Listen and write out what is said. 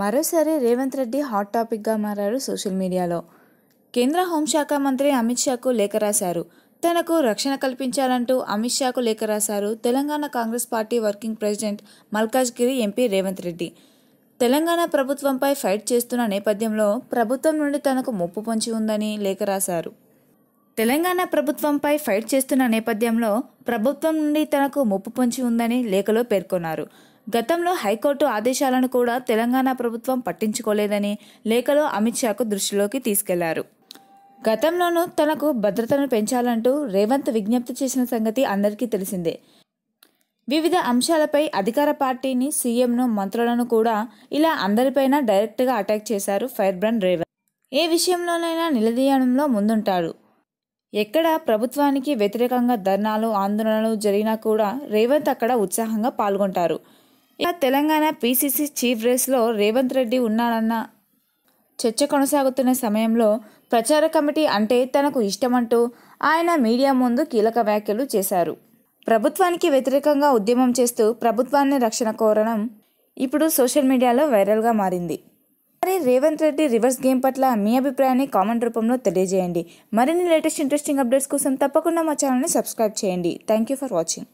మరోసారి రేవంత్ రెడ్డి హాట్ టాపిక్గా మారారు సోషల్ మీడియాలో కేంద్ర హోంశాఖ మంత్రి అమిత్ షాకు లేఖ రాశారు తనకు రక్షణ కల్పించాలంటూ అమిత్ షాకు లేఖ రాశారు Telangana Congress party working president Malkajgiri MP Revanth Reddy Telangana ప్రభుత్వంపై ఫైట్ చేస్తున్న నేపథ్యంలో ప్రభుత్వం నుండి తనకు ముప్పు పొంచి ఉందని లేఖ రాశారు తెలంగాణ ప్రభుత్వంపై ఫైట్ చేస్తున్న నేపథ్యంలో ప్రభుత్వం నుండి తనకు ముప్పు పొంచి ఉందని లేఖలో పేర్కొన్నారు గతంలో హైకోర్టు ఆదేశాలను కూడా తెలంగాణ ప్రభుత్వం పట్టించుకోలేదని లేఖలో అమిత్ షాకు దృష్టిలోకి తీసుకెళ్లారు గతంలోనూ తనకు భద్రతను పెంచాలంటూ రేవంత్ విజ్ఞప్తి చేసిన సంగతి అందరికీ తెలిసిందే వివిధ అంశాలపై అధికార పార్టీని సీఎంను మంత్రులను కూడా ఇలా అందరిపైన డైరెక్ట్గా అటాక్ చేశారు ఫైర్ బ్రాండ్ రేవంత్ ఏ విషయంలోనైనా నిలదీయడంలో ముందుంటారు ఎక్కడ ప్రభుత్వానికి వ్యతిరేకంగా ధర్నాలు ఆందోళనలు జరిగినా కూడా రేవంత్ అక్కడ ఉత్సాహంగా పాల్గొంటారు ఇక తెలంగాణ పీసీసీ చీఫ్ రేస్లో రేవంత్ రెడ్డి ఉన్నాడన్న చర్చ కొనసాగుతున్న సమయంలో ప్రచార కమిటీ అంటే తనకు ఇష్టమంటూ ఆయన మీడియా ముందు కీలక వ్యాఖ్యలు చేశారు ప్రభుత్వానికి వ్యతిరేకంగా ఉద్యమం చేస్తూ ప్రభుత్వాన్ని రక్షణ కోరడం ఇప్పుడు సోషల్ మీడియాలో వైరల్గా మారింది మరి రేవంత్ రెడ్డి రివర్స్ గేమ్ పట్ల మీ అభిప్రాయాన్ని కామెంట్ రూపంలో తెలియజేయండి మరిన్ని లేటెస్ట్ ఇంట్రెస్టింగ్ అప్డేట్స్ కోసం తప్పకుండా మా ఛానల్ని సబ్స్క్రైబ్ చేయండి థ్యాంక్ యూ ఫర్ వాచింగ్